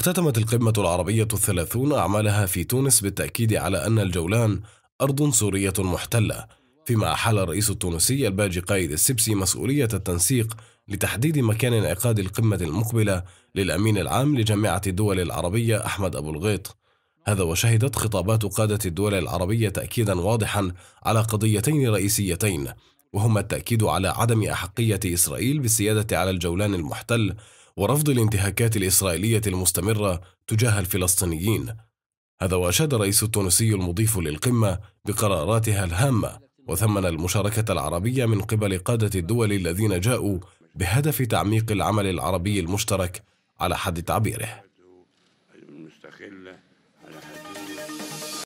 اختتمت القمة العربية الثلاثون أعمالها في تونس بالتأكيد على أن الجولان أرض سورية محتلة فيما أحال الرئيس التونسي الباجي قايد السبسي مسؤولية التنسيق لتحديد مكان انعقاد القمة المقبلة للأمين العام لجامعة الدول العربية أحمد أبو الغيط هذا وشهدت خطابات قادة الدول العربية تأكيدا واضحا على قضيتين رئيسيتين وهما التأكيد على عدم أحقية إسرائيل بالسيادة على الجولان المحتل ورفض الانتهاكات الإسرائيلية المستمرة تجاه الفلسطينيين هذا وأشاد الرئيس التونسي المضيف للقمة بقراراتها الهامة وثمن المشاركة العربية من قبل قادة الدول الذين جاءوا بهدف تعميق العمل العربي المشترك على حد تعبيره